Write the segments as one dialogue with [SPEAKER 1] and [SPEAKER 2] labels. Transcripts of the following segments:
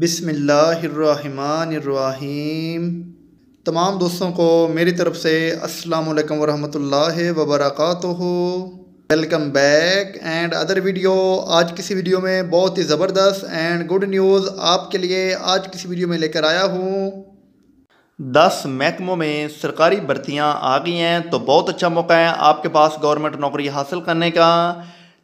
[SPEAKER 1] बिसमीम तमाम दोस्तों को मेरी तरफ़ से अस्सलाम वालेकुम वरहमतुल्लाह welcome back and other video आज किसी वीडियो में बहुत ही ज़बरदस्त एंड गुड न्यूज़ आपके लिए आज किसी वीडियो में लेकर आया हूँ दस महकमों में सरकारी भर्तियाँ आ गई हैं तो बहुत अच्छा मौका है आपके पास गवर्नमेंट नौकरी हासिल करने का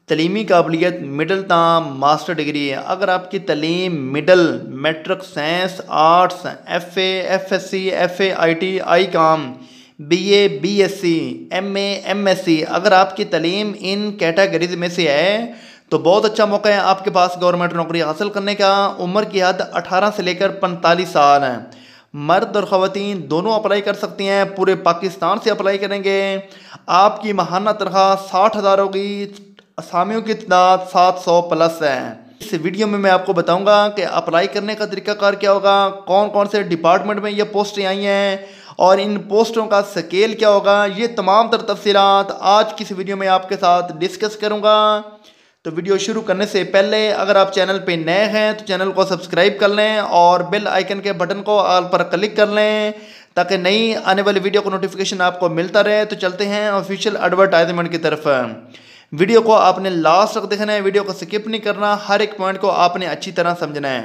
[SPEAKER 1] तलीमी काबिलियत मिडल ताम मास्टर डिग्री है अगर आपकी तलीम middle matric science arts F F S C F A I T I com B A B S C M A M S C अगर आपकी तलीम इन कैटेगरीज में से है तो बहुत अच्छा मौका है आपके पास गवर्नमेंट नौकरी हासिल करने का उम्र की हद अठारह से लेकर पैंतालीस साल है मर्द और ख़वान दोनों अप्लाई कर सकती हैं पूरे पाकिस्तान से अप्लाई करेंगे आपकी महाना तनख्वाह साठ हज़ार होगी असामियों की तादाद सात सौ प्लस है इस वीडियो में मैं आपको बताऊंगा कि अप्लाई करने का तरीकाकार क्या होगा कौन कौन से डिपार्टमेंट में ये पोस्टें आई हैं और इन पोस्टों का स्केल क्या होगा ये तमाम तर तफसीत आज की इस वीडियो में आपके साथ डिस्कस करूँगा तो वीडियो शुरू करने से पहले अगर आप चैनल पे नए हैं तो चैनल को सब्सक्राइब कर लें और बेल आइकन के बटन को आल पर क्लिक कर लें ताकि नई आने वाली वीडियो को नोटिफिकेशन आपको मिलता रहे तो चलते हैं ऑफिशियल एडवर्टाइजमेंट की तरफ वीडियो को आपने लास्ट तक देखना है वीडियो को स्किप नहीं करना हर एक पॉइंट को आपने अच्छी तरह समझना है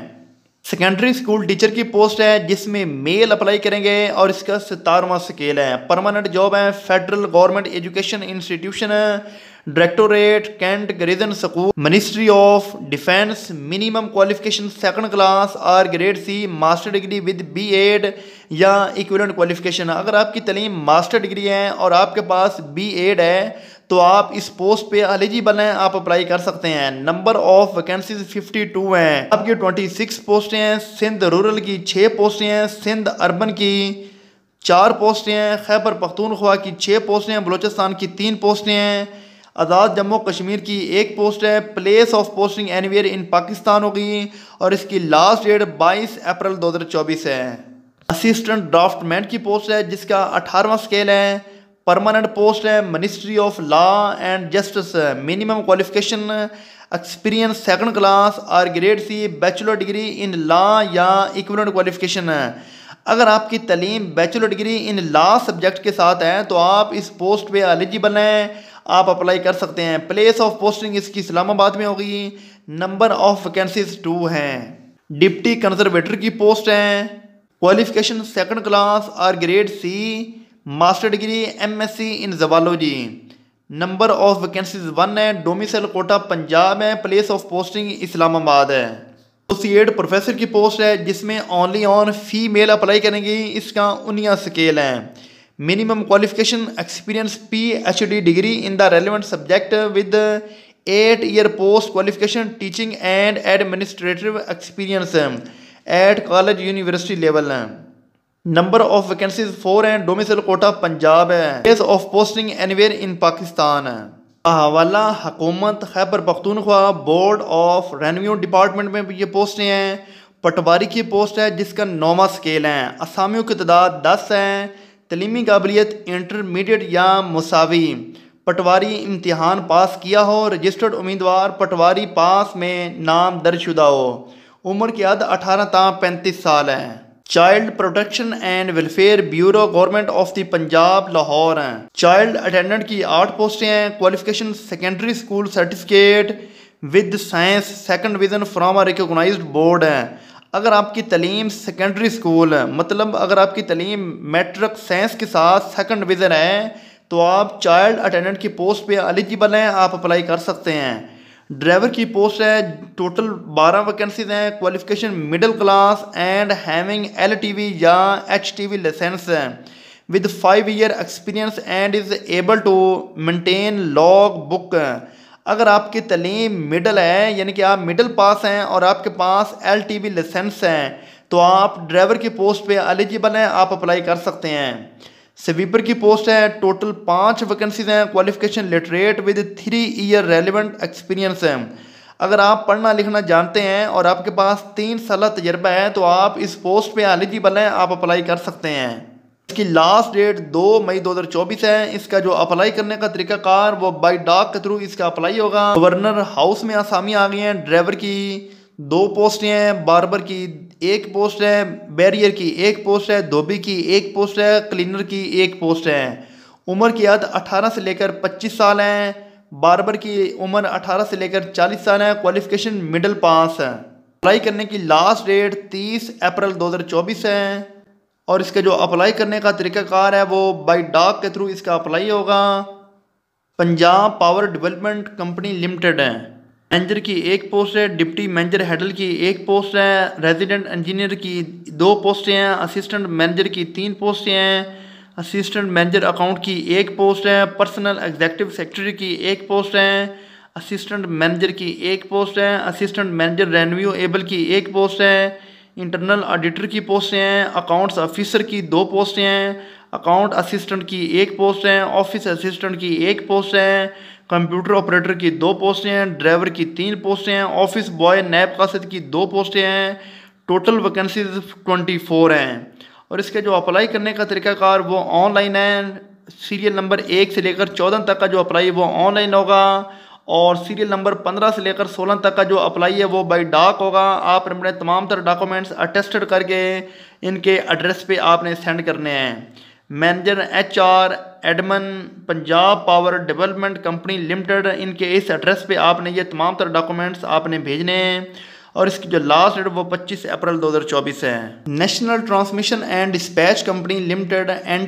[SPEAKER 1] सेकेंडरी स्कूल टीचर की पोस्ट है जिसमें मेल अप्लाई करेंगे और इसका सितारवा स्केल है परमानेंट जॉब है federal government education institution directorate cantt garrison school ministry of defence minimum qualification second class or grade C master degree with B Ed या इक्वलेंट क्वालिफिकेशन अगर आपकी तलीम मास्टर डिग्री है और आपके पास बी एड है तो आप इस पोस्ट पे एलिजिबल हैं आप अप्लाई कर सकते हैं नंबर ऑफ वैकेंसीज 52 हैं आपकी 26 पोस्टें हैं सिंध रूरल की छः पोस्टें हैं सिंध अर्बन की चार पोस्टें हैं खैबर पख्तूनख्वा की छः पोस्टें हैं बलोचिस्तान की तीन पोस्टें हैं आज़ाद जम्मू कश्मीर की एक पोस्ट है place of posting anywhere in Pakistan होगी और इसकी लास्ट डेट 22 अप्रैल 2024 है असिस्टेंट ड्राफ्टमैन की पोस्ट है जिसका अठारहवा स्केल है परमानेंट पोस्ट है ministry of law and justice है minimum qualification experience second class और grade C bachelor degree in law या इक्विवेलेंट क्वालिफिकेशन है अगर आपकी तलीम bachelor degree in law subject के साथ है तो आप इस पोस्ट पे एलिजिबल हैं आप अप्लाई कर सकते हैं प्लेस ऑफ पोस्टिंग इसकी इस्लामाबाद में होगी नंबर ऑफ वैकेंसीज टू हैं डिप्टी कंजर्वेटर की पोस्ट है क्वालिफिकेशन सेकंड क्लास और grade C master degree MSc in zoology number of vacancies one है डोमिसल कोटा पंजाब है प्लेस ऑफ पोस्टिंग इस्लामाबाद है एसोसिएट प्रोफेसर की पोस्ट है जिसमें ओनली ऑन फीमेल अप्लाई करेंगी इसका उनिया स्केल है minimum qualification experience P H D degree in the relevant subject with eight year post qualification teaching and administrative experience at college university level number of vacancies four हैं domicile quota Punjab है place of posting anywhere in Pakistan है हवाला हकूमत Khyber Pakhtunkhwa board of revenue department में ये पोस्टें हैं पटवारी की पोस्ट है जिसका नौवा स्केल है असामियों की तादाद दस है तलीमी काबिलियत इंटरमीडिएट या मसावी पटवारी इम्तहान पास किया हो रजिस्टर्ड उम्मीदवार पटवारी पास में नाम दर्जशुदा हो उम्र की हद अठारह ता पैंतीस साल है child protection and welfare bureau government of the Punjab Lahore हैं चाइल्ड अटेंडेंट की आठ पोस्टें हैं qualification secondary school certificate with science second division from a recognise board हैं अगर आपकी तलीम सेकेंडरी स्कूल है मतलब अगर आपकी तलीम मेट्रिक साइंस के साथ सेकेंड डिवीज़न है तो आप चाइल्ड अटेंडेंट की पोस्ट पर एलिजिबल हैं आप अप्लाई कर सकते हैं ड्राइवर की पोस्ट है टोटल बारह वैकेंसीज हैं qualification middle class and having L या H T licence with five year experience and is able to maintain log book अगर आपकी तलीम मिडल है यानी कि आप मिडल पास हैं और आपके पास एल टी लाइसेंस हैं तो आप ड्राइवर की पोस्ट पे एलिजिबल हैं आप अप्लाई कर सकते हैं स्वीपर की पोस्ट है टोटल पाँच वैकेंसीज हैं qualification literate with three year relevant experience हैं अगर आप पढ़ना लिखना जानते हैं और आपके पास तीन साल तजर्बा है तो आप इस पोस्ट पे एलिजिबल हैं आप अप्लाई कर सकते हैं इसकी लास्ट डेट 2 मई 2024 है इसका जो अप्लाई करने का तरीकाकार वो बाई डाक के थ्रू इसका अप्लाई होगा गवर्नर हाउस में आसामी आ गई हैं ड्राइवर की दो पोस्टें हैं बार्बर की एक पोस्ट है बैरियर की एक पोस्ट है धोबी की एक पोस्ट है क्लीनर की एक पोस्ट है उम्र की हद 18 से लेकर 25 साल है बारबर की उम्र 18 से लेकर 40 साल है क्वालिफिकेशन मिडिल पास है अप्लाई करने की लास्ट डेट 30 अप्रैल 2024 है और इसका जो अप्लाई करने का तरीकाकार है वो बाई डाक के थ्रू इसका अप्लाई होगा Punjab power development company limited है मैनेजर की एक पोस्ट है डिप्टी मैनेजर हेडल की एक पोस्ट है रेजिडेंट इंजीनियर की दो पोस्टें हैं असिस्टेंट मैनेजर की तीन पोस्टें हैं असिस्टेंट मैनेजर अकाउंट की एक पोस्ट है पर्सनल एग्जेक्टिव सेक्रेटरी की एक पोस्ट है असिस्टेंट मैनेजर की एक पोस्ट है असिस्टेंट मैनेजर रेनव्यू एबल की एक पोस्ट है इंटरनल ऑडिटर की पोस्टें हैं अकाउंट्स ऑफिसर की दो पोस्टें हैं अकाउंट असिस्टेंट की एक पोस्ट है ऑफिस असिस्टेंट की एक पोस्ट है कंप्यूटर ऑपरेटर की दो पोस्टें हैं ड्राइवर की तीन पोस्टें हैं ऑफिस बॉय नैब कासद की दो पोस्टें हैं टोटल वैकेंसीज ट्वेंटी फोर हैं और इसके जो अप्लाई करने का तरीकाकार वो ऑनलाइन है सीरियल नंबर एक से लेकर चौदह तक का जो अप्लाई वो ऑनलाइन होगा और सीरियल नंबर पंद्रह से लेकर सोलह तक का जो अप्लाई है वो बाई डाक होगा आपने अपने तमाम तर डॉक्यूमेंट्स अटेस्टेड करके इनके एड्रेस पे आपने सेंड करने हैं manager H R admin Punjab power development company limited इनके इस एड्रेस पे आपने ये तमाम तरह डॉक्यूमेंट्स आपने भेजने हैं और इसकी जो लास्ट डेट वो 25 अप्रैल 2024 है national transmission and dispatch company limited एन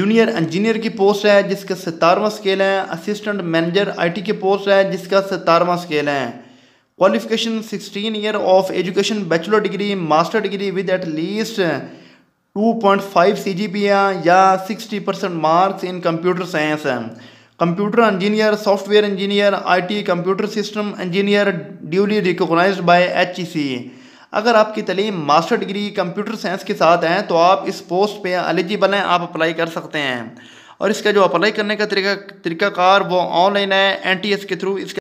[SPEAKER 1] जूनियर इंजीनियर की पोस्ट है जिसका सतारवा स्केल है असिस्टेंट मैनेजर आई की पोस्ट है जिसका सतारवा स्केल है qualification sixteen year of education bachelor degree master degree with at least two point five C G P या sixty percent marks in computer science हैं computer engineer software engineer IT computer system engineer duly recognise by HEC e अगर आपकी तलीम master degree computer science के साथ हैं तो आप इस पोस्ट पे एलिजिबल हैं आप अप्लाई कर सकते हैं और इसका जो अप्लाई करने का तरीका तरीकाकार वो ऑनलाइन है एन के थ्रू इसका